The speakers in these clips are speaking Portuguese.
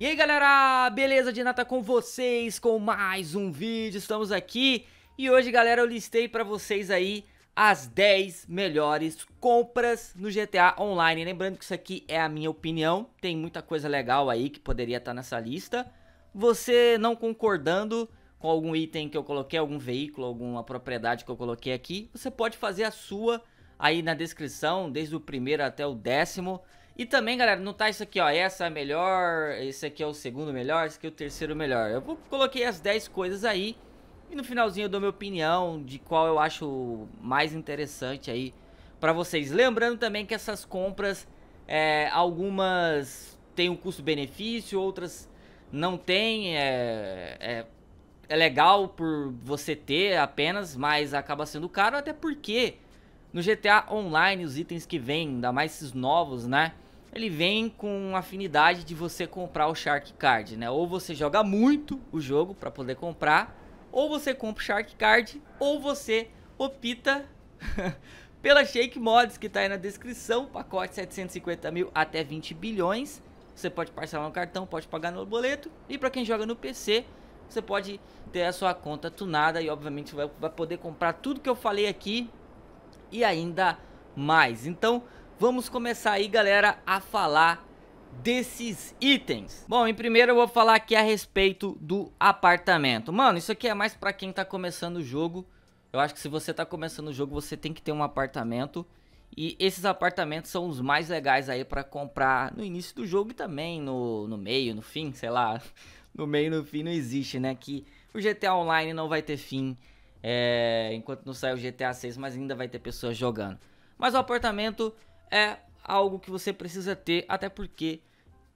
E aí galera, beleza de nata tá com vocês, com mais um vídeo, estamos aqui E hoje galera eu listei pra vocês aí as 10 melhores compras no GTA Online Lembrando que isso aqui é a minha opinião, tem muita coisa legal aí que poderia estar tá nessa lista Você não concordando com algum item que eu coloquei, algum veículo, alguma propriedade que eu coloquei aqui Você pode fazer a sua aí na descrição, desde o primeiro até o décimo e também, galera, não tá isso aqui, ó, essa é a melhor, esse aqui é o segundo melhor, esse aqui é o terceiro melhor. Eu coloquei as 10 coisas aí e no finalzinho eu dou minha opinião de qual eu acho mais interessante aí pra vocês. Lembrando também que essas compras, é, algumas têm um custo-benefício, outras não têm, é, é, é legal por você ter apenas, mas acaba sendo caro, até porque... No GTA Online, os itens que vêm, ainda mais esses novos, né? ele vem com afinidade de você comprar o Shark Card, né? Ou você joga muito o jogo para poder comprar, ou você compra o Shark Card, ou você opta pela Shake Mods que está aí na descrição, pacote 750 mil até 20 bilhões. Você pode parcelar no cartão, pode pagar no boleto. E para quem joga no PC, você pode ter a sua conta tunada e obviamente vai, vai poder comprar tudo que eu falei aqui e ainda mais. Então, vamos começar aí, galera, a falar desses itens. Bom, em primeiro eu vou falar aqui a respeito do apartamento. Mano, isso aqui é mais pra quem tá começando o jogo. Eu acho que se você tá começando o jogo, você tem que ter um apartamento. E esses apartamentos são os mais legais aí para comprar no início do jogo e também no, no meio, no fim, sei lá. No meio, no fim não existe, né? Que o GTA Online não vai ter fim é, enquanto não sair o GTA 6, mas ainda vai ter pessoas jogando. Mas o apartamento é algo que você precisa ter, até porque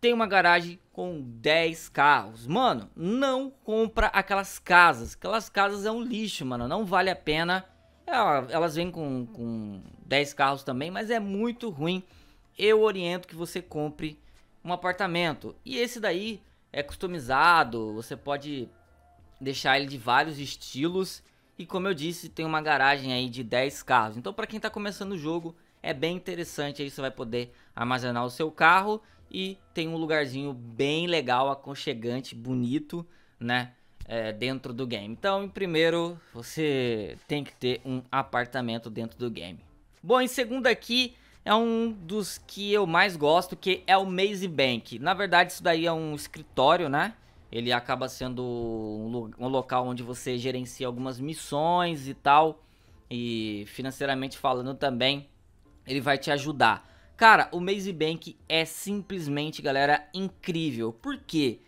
tem uma garagem com 10 carros. Mano, não compra aquelas casas. Aquelas casas é um lixo, mano. Não vale a pena. É, elas vêm com, com 10 carros também, mas é muito ruim. Eu oriento que você compre um apartamento. E esse daí é customizado. Você pode deixar ele de vários estilos. E como eu disse, tem uma garagem aí de 10 carros. Então, para quem está começando o jogo, é bem interessante. Aí você vai poder armazenar o seu carro e tem um lugarzinho bem legal, aconchegante, bonito, né? É, dentro do game. Então, em primeiro, você tem que ter um apartamento dentro do game. Bom, em segundo aqui, é um dos que eu mais gosto, que é o Maze Bank. Na verdade, isso daí é um escritório, né? Ele acaba sendo um local onde você gerencia algumas missões e tal. E financeiramente falando também, ele vai te ajudar. Cara, o Maze Bank é simplesmente, galera, incrível. porque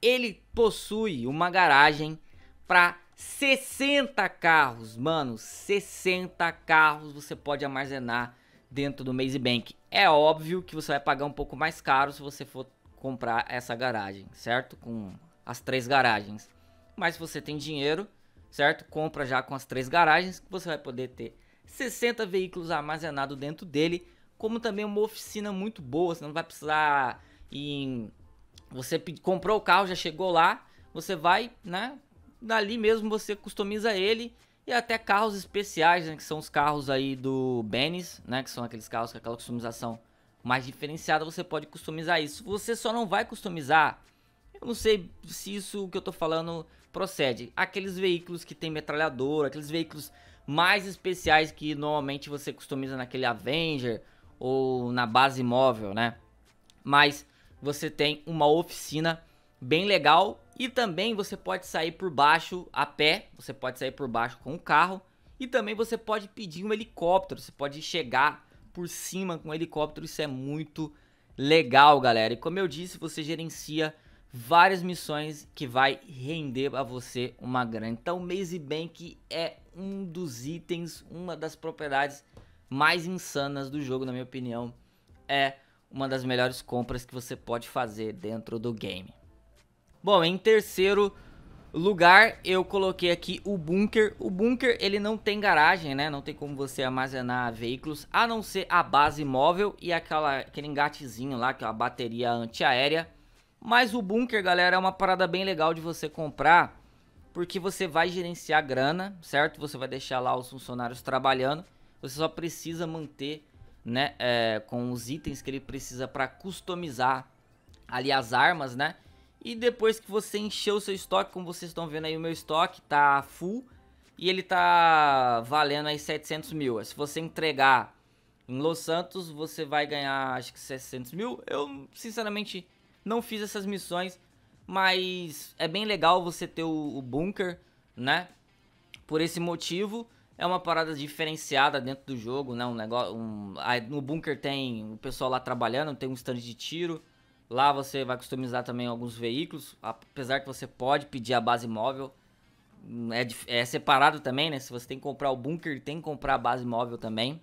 Ele possui uma garagem para 60 carros, mano, 60 carros você pode armazenar dentro do Maze Bank. É óbvio que você vai pagar um pouco mais caro se você for comprar essa garagem, certo? Com as três garagens. Mas se você tem dinheiro, certo? Compra já com as três garagens que você vai poder ter 60 veículos armazenados dentro dele, como também uma oficina muito boa, você não vai precisar em você comprou o carro, já chegou lá, você vai, né, dali mesmo você customiza ele e até carros especiais, né, que são os carros aí do Benes, né, que são aqueles carros com aquela customização mais diferenciada, você pode customizar isso. Você só não vai customizar, eu não sei se isso que eu tô falando procede, aqueles veículos que tem metralhadora, aqueles veículos mais especiais que normalmente você customiza naquele Avenger ou na base móvel, né? Mas você tem uma oficina bem legal e também você pode sair por baixo a pé, você pode sair por baixo com o carro e também você pode pedir um helicóptero, você pode chegar por cima com um helicóptero, isso é muito legal, galera. E como eu disse, você gerencia várias missões que vai render a você uma grana. Então, Maze Bank é um dos itens, uma das propriedades mais insanas do jogo, na minha opinião. É uma das melhores compras que você pode fazer dentro do game. Bom, em terceiro lugar, eu coloquei aqui o bunker. O bunker, ele não tem garagem, né? Não tem como você armazenar veículos, a não ser a base móvel e aquela, aquele engatezinho lá, que é a bateria antiaérea mas o bunker, galera, é uma parada bem legal de você comprar, porque você vai gerenciar grana, certo? Você vai deixar lá os funcionários trabalhando. Você só precisa manter, né, é, com os itens que ele precisa para customizar ali as armas, né? E depois que você encheu o seu estoque, como vocês estão vendo aí, o meu estoque tá full e ele tá valendo aí 700 mil. Se você entregar em Los Santos, você vai ganhar acho que 600 mil. Eu, sinceramente não fiz essas missões, mas é bem legal você ter o, o bunker, né? Por esse motivo, é uma parada diferenciada dentro do jogo, né? Um negócio, um, aí no bunker tem o pessoal lá trabalhando, tem um stand de tiro. Lá você vai customizar também alguns veículos, apesar que você pode pedir a base móvel. É, é separado também, né? Se você tem que comprar o bunker, tem que comprar a base móvel também.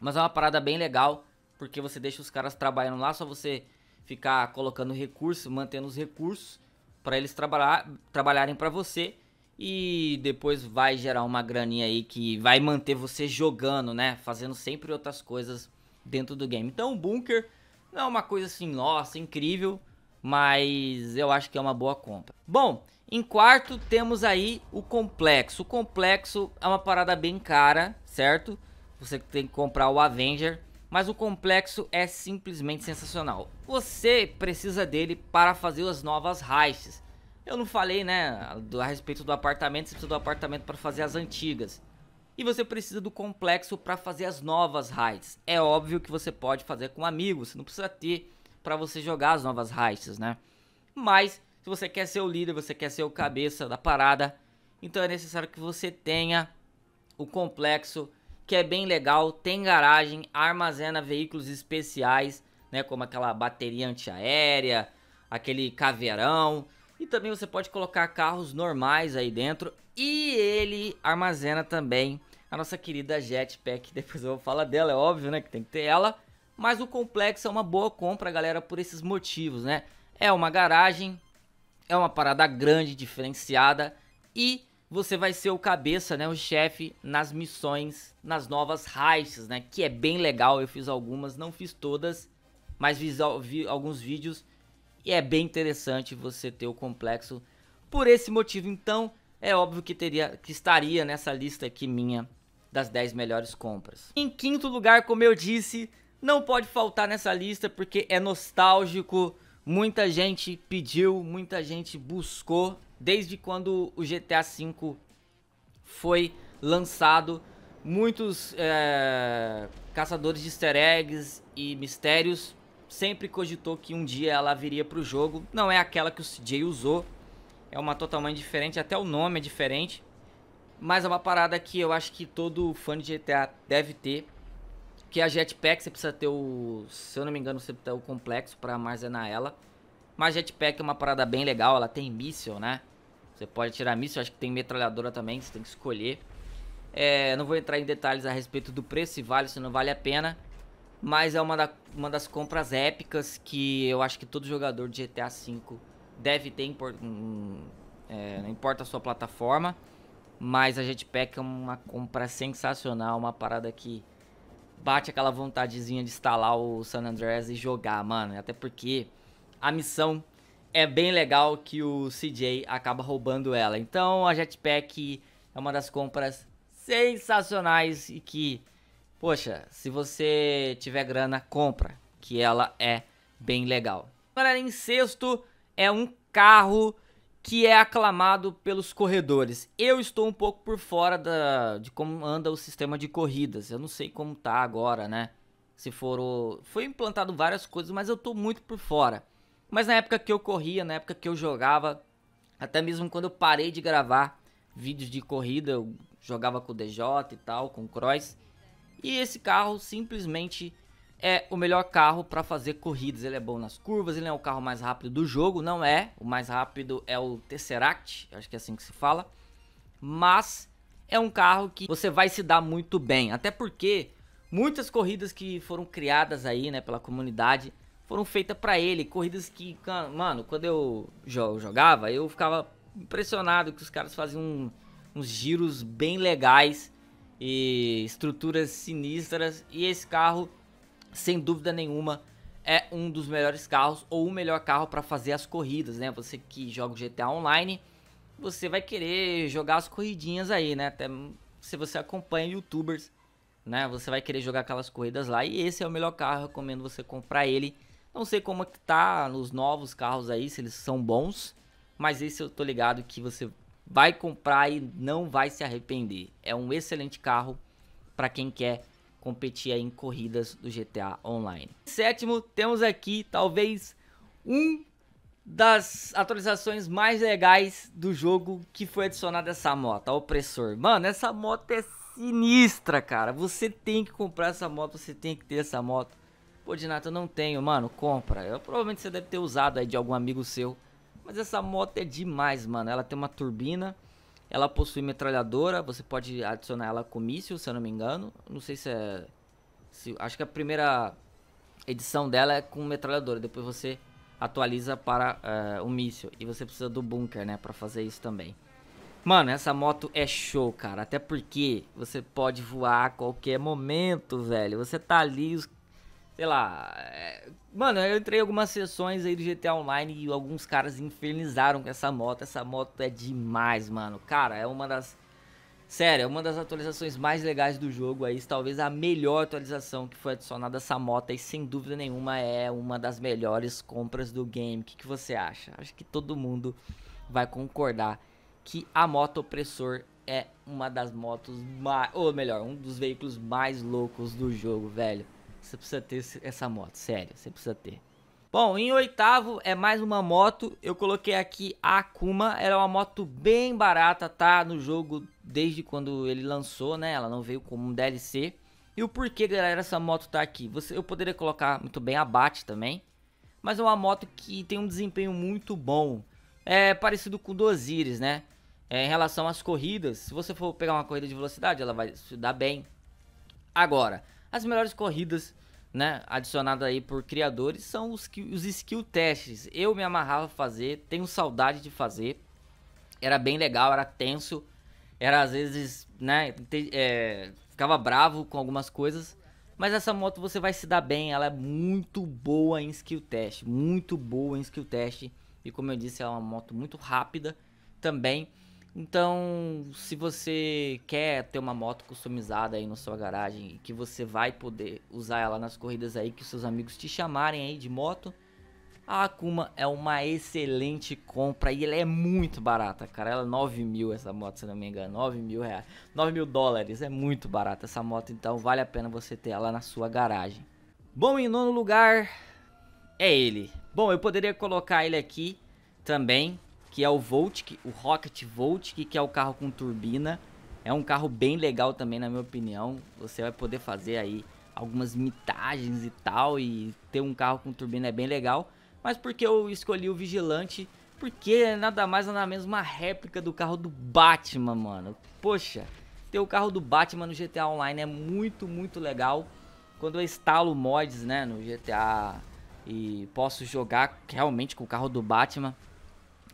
Mas é uma parada bem legal, porque você deixa os caras trabalhando lá, só você ficar colocando recursos, mantendo os recursos para eles trabalhar, trabalharem para você e depois vai gerar uma graninha aí que vai manter você jogando, né? Fazendo sempre outras coisas dentro do game. Então o bunker não é uma coisa assim, nossa, incrível, mas eu acho que é uma boa compra. Bom, em quarto temos aí o complexo. O complexo é uma parada bem cara, certo? Você tem que comprar o Avenger mas o complexo é simplesmente sensacional. Você precisa dele para fazer as novas heists. Eu não falei, né, do, a respeito do apartamento, você precisa do apartamento para fazer as antigas. E você precisa do complexo para fazer as novas heists. É óbvio que você pode fazer com amigos, você não precisa ter para você jogar as novas heists, né? Mas se você quer ser o líder, você quer ser o cabeça da parada, então é necessário que você tenha o complexo que é bem legal, tem garagem, armazena veículos especiais, né, como aquela bateria antiaérea, aquele caveirão, e também você pode colocar carros normais aí dentro, e ele armazena também a nossa querida Jetpack, depois eu vou falar dela, é óbvio, né, que tem que ter ela, mas o complexo é uma boa compra, galera, por esses motivos, né? É uma garagem, é uma parada grande, diferenciada e você vai ser o cabeça, né, o chefe nas missões, nas novas heists, né, que é bem legal. Eu fiz algumas, não fiz todas, mas fiz vi alguns vídeos e é bem interessante você ter o complexo. Por esse motivo, então, é óbvio que teria que estaria nessa lista aqui minha das 10 melhores compras. Em quinto lugar, como eu disse, não pode faltar nessa lista porque é nostálgico, muita gente pediu, muita gente buscou desde quando o GTA V foi lançado. Muitos é, caçadores de easter eggs e mistérios sempre cogitou que um dia ela viria para o jogo. Não é aquela que o CJ usou, é uma totalmente diferente, até o nome é diferente. Mas é uma parada que eu acho que todo fã de GTA deve ter, que é a jetpack, você precisa ter o, se eu não me engano, você precisa ter o complexo para armazenar ela. Mas jetpack é uma parada bem legal, ela tem míssil, né? Você pode tirar míssil, acho que tem metralhadora também, você tem que escolher. É, não vou entrar em detalhes a respeito do preço, se vale, se não vale a pena. Mas é uma, da, uma das compras épicas que eu acho que todo jogador de GTA V deve ter, é, não importa a sua plataforma. Mas a Jetpack é uma compra sensacional, uma parada que bate aquela vontadezinha de instalar o San Andreas e jogar, mano. Até porque a missão é bem legal que o CJ acaba roubando ela. Então a Jetpack é uma das compras sensacionais e que, poxa, se você tiver grana, compra, que ela é bem legal. Galera, em sexto é um carro que é aclamado pelos corredores. Eu estou um pouco por fora da, de como anda o sistema de corridas. Eu não sei como tá agora, né? Se for o... Foi implantado várias coisas, mas eu estou muito por fora. Mas na época que eu corria, na época que eu jogava, até mesmo quando eu parei de gravar vídeos de corrida, eu jogava com o DJ e tal, com o Cross. E esse carro simplesmente é o melhor carro para fazer corridas. Ele é bom nas curvas, ele é o carro mais rápido do jogo, não é? O mais rápido é o Tesseract, acho que é assim que se fala. Mas é um carro que você vai se dar muito bem, até porque muitas corridas que foram criadas aí, né, pela comunidade, foram feitas para ele. Corridas que, mano, quando eu jogava, eu ficava impressionado que os caras faziam uns giros bem legais e estruturas sinistras. E esse carro, sem dúvida nenhuma, é um dos melhores carros ou o melhor carro para fazer as corridas, né? Você que joga o GTA Online, você vai querer jogar as corridinhas aí, né? Até se você acompanha youtubers, né? Você vai querer jogar aquelas corridas lá e esse é o melhor carro, eu recomendo você comprar ele. Não sei como é que tá nos novos carros aí, se eles são bons, mas esse eu tô ligado que você vai comprar e não vai se arrepender. É um excelente carro para quem quer competir em corridas do GTA Online. Sétimo, temos aqui talvez um das atualizações mais legais do jogo que foi adicionada essa moto, a Opressor. Mano, essa moto é sinistra, cara. Você tem que comprar essa moto, você tem que ter essa moto. Pô, Dinato, eu não tenho, mano, compra. Eu, provavelmente você deve ter usado aí de algum amigo seu. Mas essa moto é demais, mano. Ela tem uma turbina, ela possui metralhadora, você pode adicionar ela com míssil, se eu não me engano. Não sei se é. Se, acho que a primeira edição dela é com metralhadora, depois você atualiza para uh, eh, o míssil. E você precisa do bunker, né, pra fazer isso também. Mano, essa moto é show, cara. Até porque você pode voar a qualquer momento, velho. Você tá ali, os sei lá. É... Mano, eu entrei em algumas sessões aí do GTA Online e alguns caras infernizaram com essa moto. Essa moto é demais, mano. Cara, é uma das. Sério, é uma das atualizações mais legais do jogo aí. Talvez a melhor atualização que foi adicionada a essa moto e sem dúvida nenhuma é uma das melhores compras do game. O que, que você acha? Acho que todo mundo vai concordar que a moto opressor é uma das motos mais. Ou melhor, um dos veículos mais loucos do jogo, velho. Você precisa ter essa moto, sério, você precisa ter. Bom, em oitavo é mais uma moto. Eu coloquei aqui a Akuma. Ela é uma moto bem barata, tá? No jogo desde quando ele lançou, né? Ela não veio como um DLC. E o porquê, galera, essa moto tá aqui? Você, eu poderia colocar muito bem a Bat também. Mas é uma moto que tem um desempenho muito bom. É parecido com o do Osiris, né? É, em relação às corridas, se você for pegar uma corrida de velocidade, ela vai se dar bem. Agora, as melhores corridas, né, adicionadas aí por criadores, são os, os skill testes. Eu me amarrava a fazer, tenho saudade de fazer. Era bem legal, era tenso, era às vezes, né, te, é, ficava bravo com algumas coisas. Mas essa moto você vai se dar bem, ela é muito boa em skill test, muito boa em skill test. E como eu disse, ela é uma moto muito rápida também. Então, se você quer ter uma moto customizada aí na sua garagem, que você vai poder usar ela nas corridas aí que seus amigos te chamarem aí de moto, a Akuma é uma excelente compra e ela é muito barata, cara. Ela é 9 mil essa moto, se não me engano. 9 mil reais. 9 mil dólares. É muito barata essa moto, então vale a pena você ter ela na sua garagem. Bom, em nono lugar é ele. Bom, eu poderia colocar ele aqui também, que é o Voltic, o Rocket Voltic, que é o carro com turbina. É um carro bem legal também, na minha opinião. Você vai poder fazer aí algumas mitagens e tal, e ter um carro com turbina é bem legal. Mas porque eu escolhi o Vigilante, porque é nada mais nada menos uma réplica do carro do Batman, mano. Poxa, ter o carro do Batman no GTA Online é muito, muito legal. Quando eu instalo mods, né, no GTA e posso jogar realmente com o carro do Batman,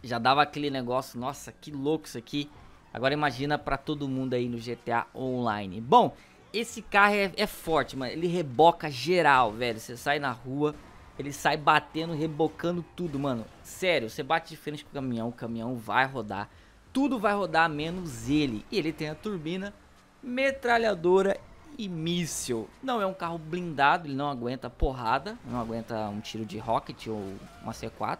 já dava aquele negócio, nossa, que louco isso aqui. Agora imagina para todo mundo aí no GTA Online. Bom, esse carro é, é forte, mano. Ele reboca geral, velho. Você sai na rua, ele sai batendo, rebocando tudo, mano. Sério, você bate de frente com o caminhão, o caminhão vai rodar. Tudo vai rodar menos ele. E ele tem a turbina, metralhadora e míssil. Não é um carro blindado, ele não aguenta porrada, não aguenta um tiro de rocket ou uma C4.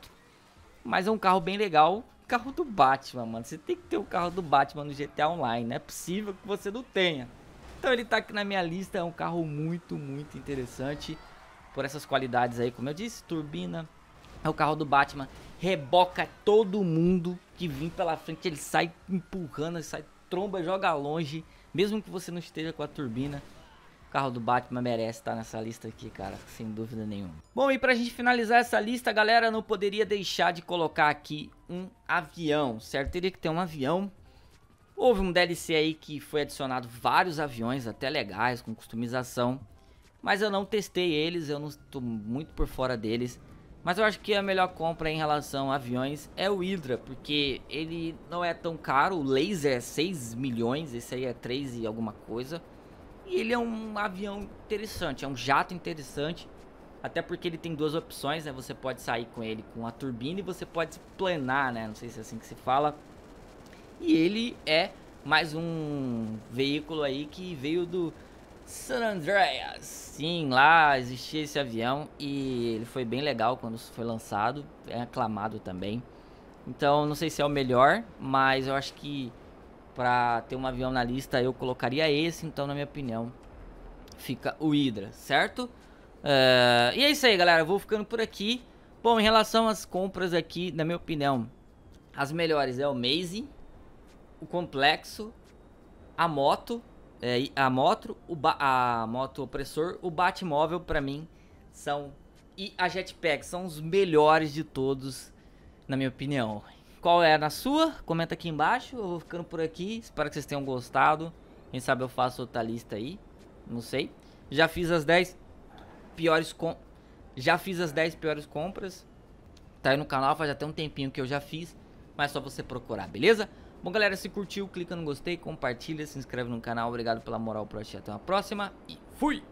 Mas é um carro bem legal. Carro do Batman, mano. Você tem que ter o carro do Batman no GTA Online. Não é possível que você não tenha. Então ele tá aqui na minha lista. É um carro muito, muito interessante. Por essas qualidades aí, como eu disse, turbina. É o carro do Batman. Reboca todo mundo que vem pela frente. Ele sai empurrando, sai tromba, joga longe. Mesmo que você não esteja com a turbina. O carro do Batman merece estar tá nessa lista aqui, cara, sem dúvida nenhuma. Bom, e pra gente finalizar essa lista, galera, não poderia deixar de colocar aqui um avião, certo? Teria que ter um avião. Houve um DLC aí que foi adicionado vários aviões, até legais, com customização. Mas eu não testei eles, eu não estou muito por fora deles. Mas eu acho que a melhor compra em relação a aviões é o Hydra, porque ele não é tão caro. O laser é 6 milhões, esse aí é 3 e alguma coisa. E ele é um avião interessante, é um jato interessante. Até porque ele tem duas opções, né? Você pode sair com ele com a turbina e você pode planar, né? Não sei se é assim que se fala. E ele é mais um veículo aí que veio do San Andreas. Sim, lá existia esse avião e ele foi bem legal quando foi lançado, é aclamado também. Então, não sei se é o melhor, mas eu acho que para ter um avião na lista, eu colocaria esse, então, na minha opinião, fica o Hydra, certo? Uh, e é isso aí, galera. vou ficando por aqui. Bom, em relação às compras aqui, na minha opinião, as melhores é o Maze, o Complexo, a moto, é, a moto, o a moto opressor, o Batmóvel, para mim, são e a Jetpack são os melhores de todos, na minha opinião qual é a sua, comenta aqui embaixo. Eu vou ficando por aqui. Espero que vocês tenham gostado. Quem sabe eu faço outra lista aí. Não sei. Já fiz as 10 piores com já fiz as 10 piores compras. Tá aí no canal, faz até um tempinho que eu já fiz, mas é só você procurar, beleza? Bom, galera, se curtiu, clica no gostei, compartilha, se inscreve no canal. Obrigado pela moral, pro assistir. Até uma próxima e fui!